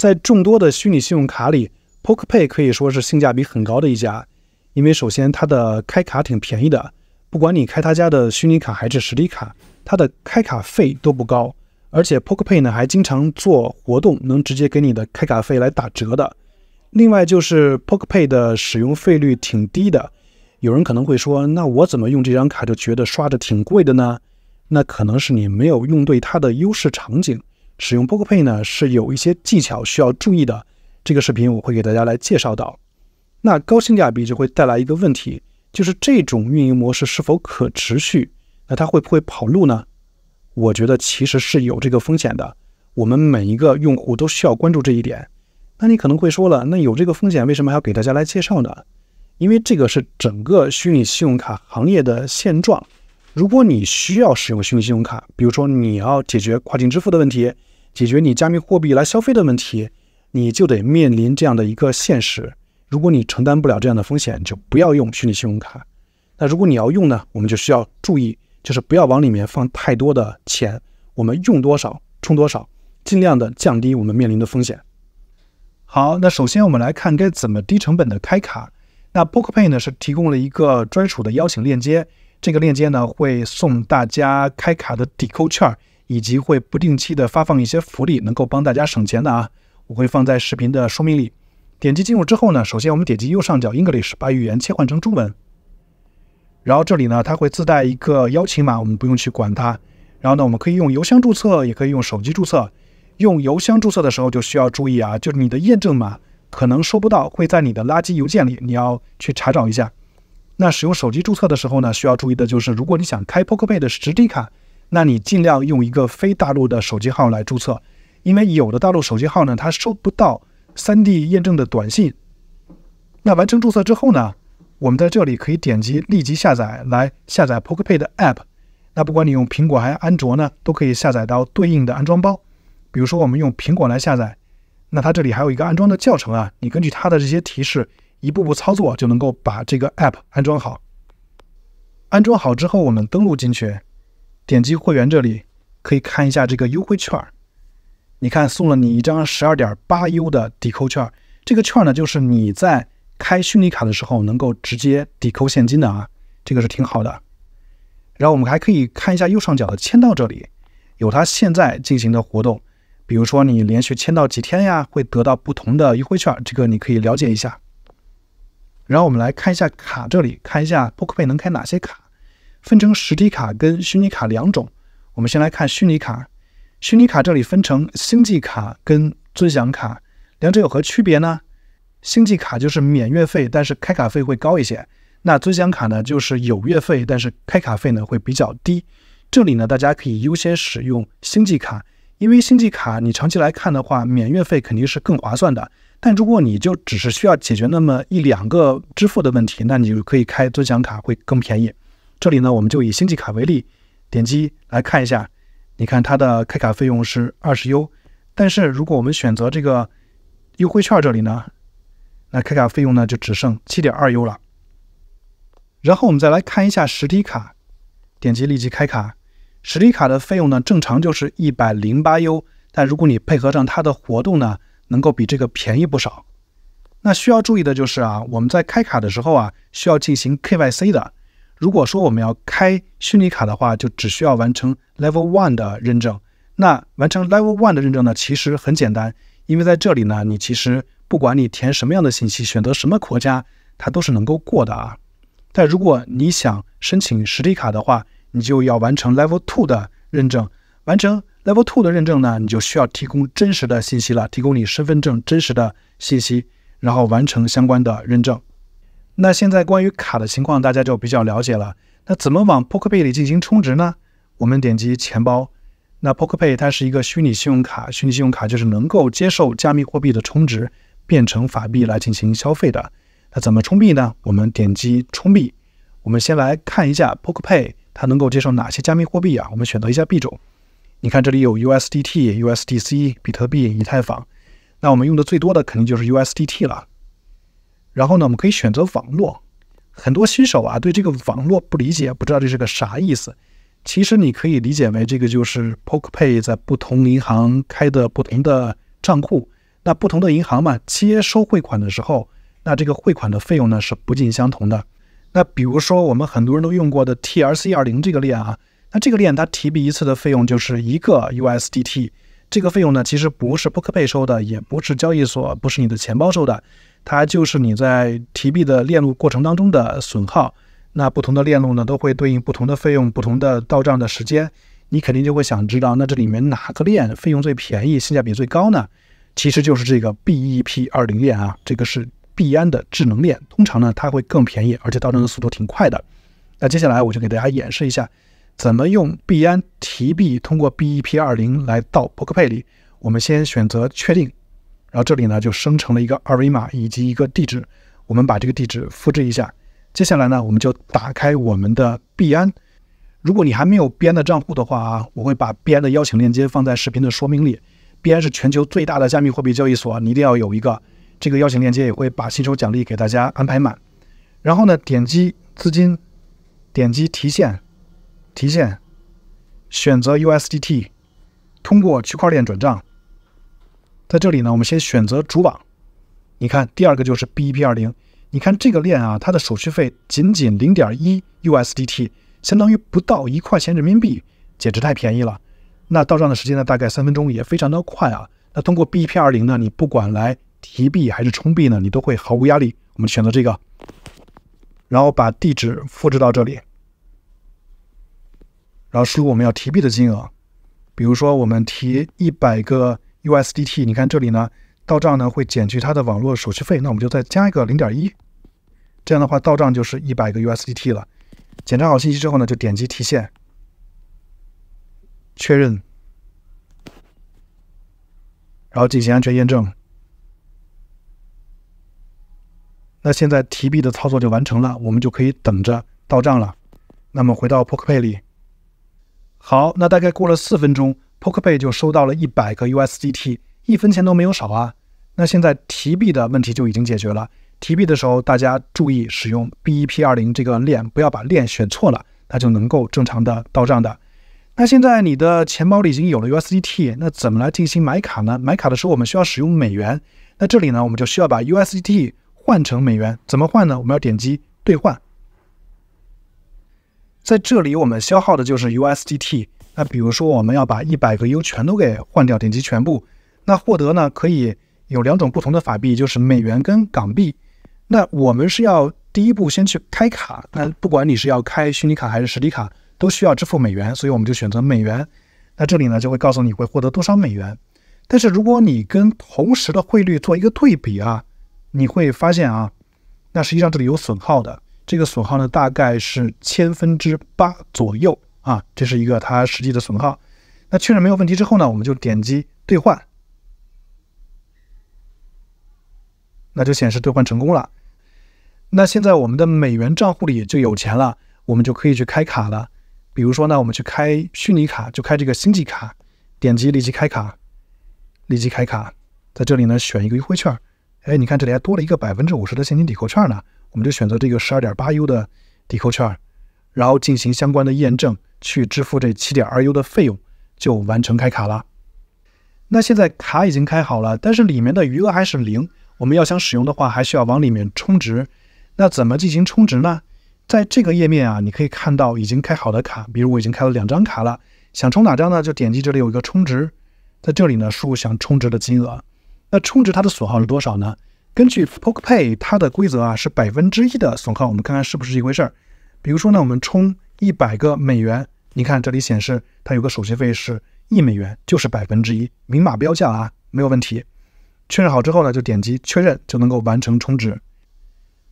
在众多的虚拟信用卡里，Pay o k p 可以说是性价比很高的一家，因为首先它的开卡挺便宜的，不管你开他家的虚拟卡还是实体卡，它的开卡费都不高，而且 Pay o k p 呢还经常做活动，能直接给你的开卡费来打折的。另外就是 p o k Pay 的使用费率挺低的，有人可能会说，那我怎么用这张卡就觉得刷着挺贵的呢？那可能是你没有用对它的优势场景。使用 o 波克 pay 呢是有一些技巧需要注意的，这个视频我会给大家来介绍到。那高性价比就会带来一个问题，就是这种运营模式是否可持续？那它会不会跑路呢？我觉得其实是有这个风险的。我们每一个用户都需要关注这一点。那你可能会说了，那有这个风险，为什么还要给大家来介绍呢？因为这个是整个虚拟信用卡行业的现状。如果你需要使用虚拟信用卡，比如说你要解决跨境支付的问题。解决你加密货币来消费的问题，你就得面临这样的一个现实。如果你承担不了这样的风险，就不要用虚拟信用卡。那如果你要用呢，我们就需要注意，就是不要往里面放太多的钱，我们用多少充多少，尽量的降低我们面临的风险。好，那首先我们来看该怎么低成本的开卡。那 BookPay 呢是提供了一个专属的邀请链接，这个链接呢会送大家开卡的抵扣券儿。以及会不定期的发放一些福利，能够帮大家省钱的啊，我会放在视频的说明里。点击进入之后呢，首先我们点击右上角 English，把语言切换成中文。然后这里呢，它会自带一个邀请码，我们不用去管它。然后呢，我们可以用邮箱注册，也可以用手机注册。用邮箱注册的时候就需要注意啊，就是你的验证码可能收不到，会在你的垃圾邮件里，你要去查找一下。那使用手机注册的时候呢，需要注意的就是，如果你想开 p o k e p a y 的实体卡。那你尽量用一个非大陆的手机号来注册，因为有的大陆手机号呢，它收不到三 D 验证的短信。那完成注册之后呢，我们在这里可以点击立即下载来下载 p o k t p a y 的 App。那不管你用苹果还是安卓呢，都可以下载到对应的安装包。比如说我们用苹果来下载，那它这里还有一个安装的教程啊，你根据它的这些提示一步步操作，就能够把这个 App 安装好。安装好之后，我们登录进去。点击会员这里，可以看一下这个优惠券儿。你看，送了你一张十二点八 U 的抵扣券，这个券呢，就是你在开虚拟卡的时候能够直接抵扣现金的啊，这个是挺好的。然后我们还可以看一下右上角的签到这里，有他现在进行的活动，比如说你连续签到几天呀，会得到不同的优惠券，这个你可以了解一下。然后我们来看一下卡这里，看一下扑克牌能开哪些卡。分成实体卡跟虚拟卡两种。我们先来看虚拟卡。虚拟卡这里分成星际卡跟尊享卡，两者有何区别呢？星际卡就是免月费，但是开卡费会高一些。那尊享卡呢，就是有月费，但是开卡费呢会比较低。这里呢，大家可以优先使用星际卡，因为星际卡你长期来看的话，免月费肯定是更划算的。但如果你就只是需要解决那么一两个支付的问题，那你就可以开尊享卡，会更便宜。这里呢，我们就以星际卡为例，点击来看一下。你看它的开卡费用是二十 U，但是如果我们选择这个优惠券，这里呢，那开卡费用呢就只剩七点二 U 了。然后我们再来看一下实体卡，点击立即开卡，实体卡的费用呢正常就是一百零八 U，但如果你配合上它的活动呢，能够比这个便宜不少。那需要注意的就是啊，我们在开卡的时候啊，需要进行 KYC 的。如果说我们要开虚拟卡的话，就只需要完成 Level One 的认证。那完成 Level One 的认证呢，其实很简单，因为在这里呢，你其实不管你填什么样的信息，选择什么国家，它都是能够过的啊。但如果你想申请实体卡的话，你就要完成 Level Two 的认证。完成 Level Two 的认证呢，你就需要提供真实的信息了，提供你身份证真实的信息，然后完成相关的认证。那现在关于卡的情况，大家就比较了解了。那怎么往 PokePay 里进行充值呢？我们点击钱包。那 PokePay 它是一个虚拟信用卡，虚拟信用卡就是能够接受加密货币的充值，变成法币来进行消费的。那怎么充币呢？我们点击充币。我们先来看一下 PokePay 它能够接受哪些加密货币啊？我们选择一下币种。你看这里有 USDT、USDC、比特币、以太坊。那我们用的最多的肯定就是 USDT 了。然后呢，我们可以选择网络。很多新手啊，对这个网络不理解，不知道这是个啥意思。其实你可以理解为，这个就是 PokePay 在不同银行开的不同的账户。那不同的银行嘛，接收汇款的时候，那这个汇款的费用呢是不尽相同的。那比如说，我们很多人都用过的 T R C 二零这个链啊，那这个链它提币一次的费用就是一个 USDT。这个费用呢，其实不是 PokePay 收的，也不是交易所，不是你的钱包收的。它就是你在提币的链路过程当中的损耗。那不同的链路呢，都会对应不同的费用、不同的到账的时间。你肯定就会想知道，那这里面哪个链费用最便宜、性价比最高呢？其实就是这个 BEP20 链啊，这个是币安的智能链，通常呢它会更便宜，而且到账的速度挺快的。那接下来我就给大家演示一下，怎么用币安提币通过 BEP20 来到博克佩里。我们先选择确定。然后这里呢就生成了一个二维码以及一个地址，我们把这个地址复制一下。接下来呢我们就打开我们的币安，如果你还没有币安的账户的话，啊，我会把币安的邀请链接放在视频的说明里。币安是全球最大的加密货币交易所，你一定要有一个。这个邀请链接也会把新手奖励给大家安排满。然后呢点击资金，点击提现，提现，选择 USDT，通过区块链转账。在这里呢，我们先选择主网。你看，第二个就是 BEP 二零。你看这个链啊，它的手续费仅仅零点一 USDT，相当于不到一块钱人民币，简直太便宜了。那到账的时间呢，大概三分钟，也非常的快啊。那通过 BEP 二零呢，你不管来提币还是充币呢，你都会毫无压力。我们选择这个，然后把地址复制到这里，然后输入我们要提币的金额，比如说我们提一百个。USDT，你看这里呢，到账呢会减去它的网络手续费，那我们就再加一个零点一，这样的话到账就是一百个 USDT 了。检查好信息之后呢，就点击提现，确认，然后进行安全验证。那现在提币的操作就完成了，我们就可以等着到账了。那么回到扑克配里，好，那大概过了四分钟。p o k e p a y 就收到了一百个 USDT，一分钱都没有少啊。那现在提币的问题就已经解决了。提币的时候，大家注意使用 BEP 二零这个链，不要把链选错了，它就能够正常的到账的。那现在你的钱包里已经有了 USDT，那怎么来进行买卡呢？买卡的时候我们需要使用美元，那这里呢我们就需要把 USDT 换成美元，怎么换呢？我们要点击兑换，在这里我们消耗的就是 USDT。那比如说，我们要把一百个 U 全都给换掉，点击全部，那获得呢可以有两种不同的法币，就是美元跟港币。那我们是要第一步先去开卡，那不管你是要开虚拟卡还是实体卡，都需要支付美元，所以我们就选择美元。那这里呢就会告诉你会获得多少美元。但是如果你跟同时的汇率做一个对比啊，你会发现啊，那实际上这里有损耗的，这个损耗呢大概是千分之八左右。啊，这是一个它实际的损耗。那确认没有问题之后呢，我们就点击兑换，那就显示兑换成功了。那现在我们的美元账户里就有钱了，我们就可以去开卡了。比如说呢，我们去开虚拟卡，就开这个星际卡，点击立即开卡，立即开卡，在这里呢选一个优惠券。哎，你看这里还多了一个百分之五十的现金抵扣券呢，我们就选择这个十二点八 U 的抵扣券。然后进行相关的验证，去支付这七点二 u 的费用，就完成开卡了。那现在卡已经开好了，但是里面的余额还是零。我们要想使用的话，还需要往里面充值。那怎么进行充值呢？在这个页面啊，你可以看到已经开好的卡，比如我已经开了两张卡了。想充哪张呢？就点击这里有一个充值，在这里呢，输入想充值的金额。那充值它的损耗是多少呢？根据 Pay 它的规则啊，是百分之一的损耗。我们看看是不是一回事儿。比如说呢，我们充一百个美元，你看这里显示它有个手续费是一美元，就是百分之一，明码标价啊，没有问题。确认好之后呢，就点击确认就能够完成充值。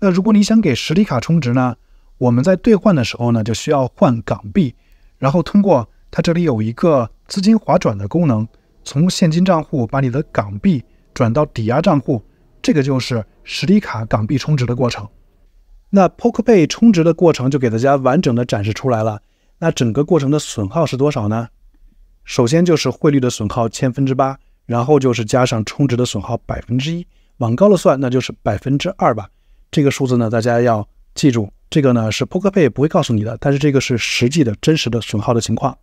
那如果你想给实体卡充值呢，我们在兑换的时候呢，就需要换港币，然后通过它这里有一个资金划转的功能，从现金账户把你的港币转到抵押账户，这个就是实体卡港币充值的过程。那 PokePay 充值的过程就给大家完整的展示出来了。那整个过程的损耗是多少呢？首先就是汇率的损耗千分之八，然后就是加上充值的损耗百分之一，往高了算那就是百分之二吧。这个数字呢，大家要记住，这个呢是 PokePay 不会告诉你的，但是这个是实际的真实的损耗的情况。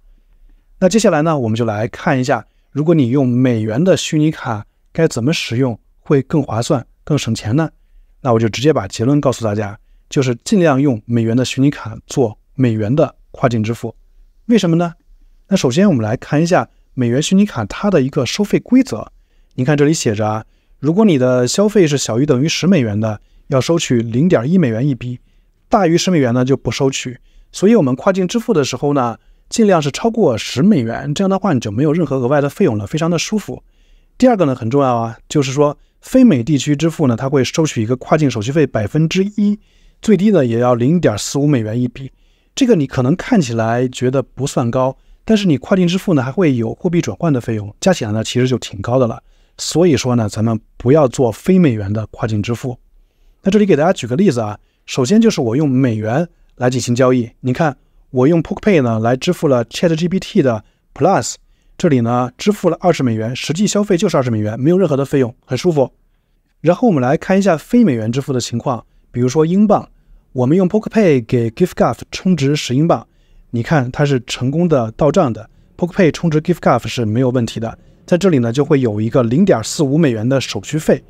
那接下来呢，我们就来看一下，如果你用美元的虚拟卡该怎么使用会更划算、更省钱呢？那我就直接把结论告诉大家。就是尽量用美元的虚拟卡做美元的跨境支付，为什么呢？那首先我们来看一下美元虚拟卡它的一个收费规则。你看这里写着啊，如果你的消费是小于等于十美元的，要收取零点一美元一笔；大于十美元呢就不收取。所以，我们跨境支付的时候呢，尽量是超过十美元，这样的话你就没有任何额外的费用了，非常的舒服。第二个呢很重要啊，就是说非美地区支付呢，它会收取一个跨境手续费百分之一。最低呢也要零点四五美元一笔，这个你可能看起来觉得不算高，但是你跨境支付呢还会有货币转换的费用，加起来呢其实就挺高的了。所以说呢，咱们不要做非美元的跨境支付。那这里给大家举个例子啊，首先就是我用美元来进行交易，你看我用 p o a k p a y 呢来支付了 ChatGPT 的 Plus，这里呢支付了二十美元，实际消费就是二十美元，没有任何的费用，很舒服。然后我们来看一下非美元支付的情况。比如说英镑，我们用 PokePay 给 GiftGuff 充值十英镑，你看它是成功的到账的。PokePay 充值 GiftGuff 是没有问题的，在这里呢就会有一个零点四五美元的手续费。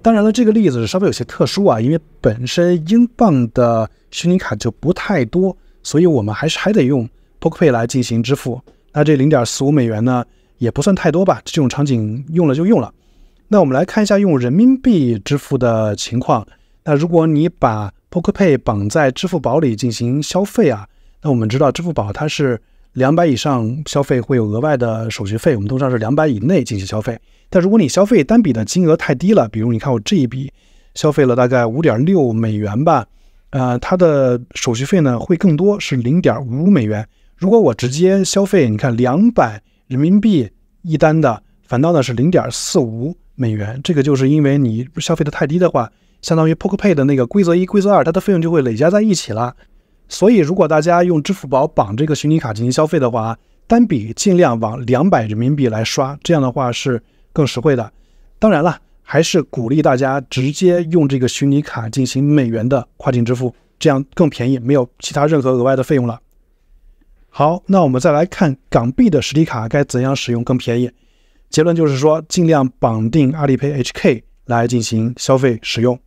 当然了，这个例子稍微有些特殊啊，因为本身英镑的虚拟卡就不太多，所以我们还是还得用 PokePay 来进行支付。那这零点四五美元呢，也不算太多吧？这种场景用了就用了。那我们来看一下用人民币支付的情况。那如果你把 Poker Pay 绑在支付宝里进行消费啊，那我们知道支付宝它是两百以上消费会有额外的手续费，我们通常是两百以内进行消费。但如果你消费单笔的金额太低了，比如你看我这一笔消费了大概五点六美元吧，呃，它的手续费呢会更多，是零点五美元。如果我直接消费，你看两百人民币一单的，反倒呢是零点四五美元。这个就是因为你消费的太低的话。相当于 p o a y p a y 的那个规则一、规则二，它的费用就会累加在一起了。所以如果大家用支付宝绑这个虚拟卡进行消费的话，单笔尽量往两百人民币来刷，这样的话是更实惠的。当然了，还是鼓励大家直接用这个虚拟卡进行美元的跨境支付，这样更便宜，没有其他任何额外的费用了。好，那我们再来看港币的实体卡该怎样使用更便宜。结论就是说，尽量绑定阿里 Pay HK 来进行消费使用。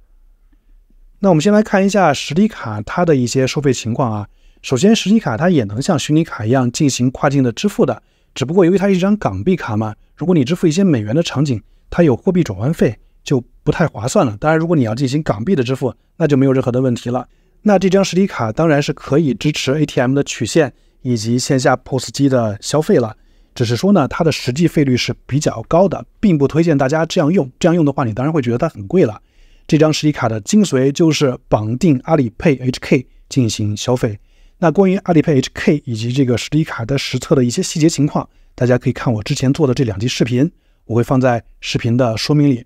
那我们先来看一下实体卡它的一些收费情况啊。首先，实体卡它也能像虚拟卡一样进行跨境的支付的，只不过由于它是一张港币卡嘛，如果你支付一些美元的场景，它有货币转换费，就不太划算了。当然，如果你要进行港币的支付，那就没有任何的问题了。那这张实体卡当然是可以支持 ATM 的取现以及线下 POS 机的消费了，只是说呢，它的实际费率是比较高的，并不推荐大家这样用。这样用的话，你当然会觉得它很贵了。这张实体卡的精髓就是绑定阿里配 HK 进行消费。那关于阿里配 HK 以及这个实体卡的实测的一些细节情况，大家可以看我之前做的这两期视频，我会放在视频的说明里。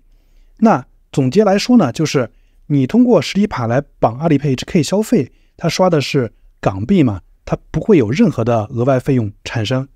那总结来说呢，就是你通过实体卡来绑阿里配 HK 消费，它刷的是港币嘛，它不会有任何的额外费用产生。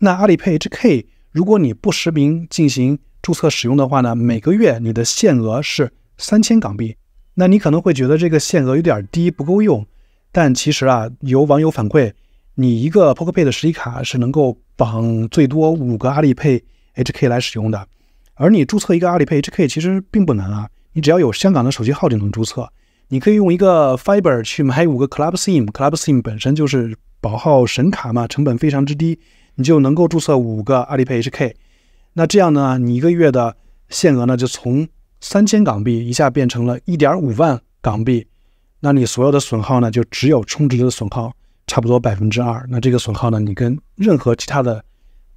那阿里配 HK，如果你不实名进行注册使用的话呢，每个月你的限额是。三千港币，那你可能会觉得这个限额有点低，不够用。但其实啊，有网友反馈，你一个 PokePay 的实体卡是能够绑最多五个阿里 Pay HK 来使用的。而你注册一个阿里 Pay HK，其实并不难啊，你只要有香港的手机号就能注册。你可以用一个 Fiber 去买五个 Club SIM，Club SIM 本身就是保号神卡嘛，成本非常之低，你就能够注册五个阿里 Pay HK。那这样呢，你一个月的限额呢，就从三千港币一下变成了一点五万港币，那你所有的损耗呢，就只有充值的损耗，差不多百分之二。那这个损耗呢，你跟任何其他的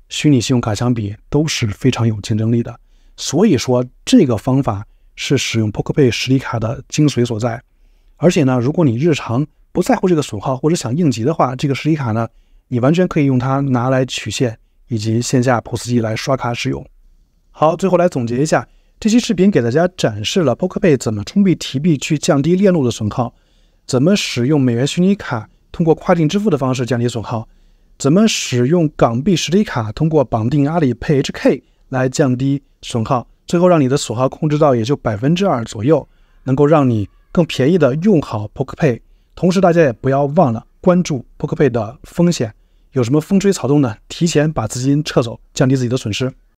虚拟信用卡相比都是非常有竞争力的。所以说，这个方法是使用 PokePay 实体卡的精髓所在。而且呢，如果你日常不在乎这个损耗或者想应急的话，这个实体卡呢，你完全可以用它拿来取现以及线下 POS 机来刷卡使用。好，最后来总结一下。这期视频给大家展示了 PokePay 怎么充币提币去降低链路的损耗，怎么使用美元虚拟卡通过跨境支付的方式降低损耗，怎么使用港币实体卡通过绑定阿里 Pay HK 来降低损耗，最后让你的损耗控制到也就百分之二左右，能够让你更便宜的用好 PokePay。同时大家也不要忘了关注 PokePay 的风险，有什么风吹草动呢，提前把资金撤走，降低自己的损失。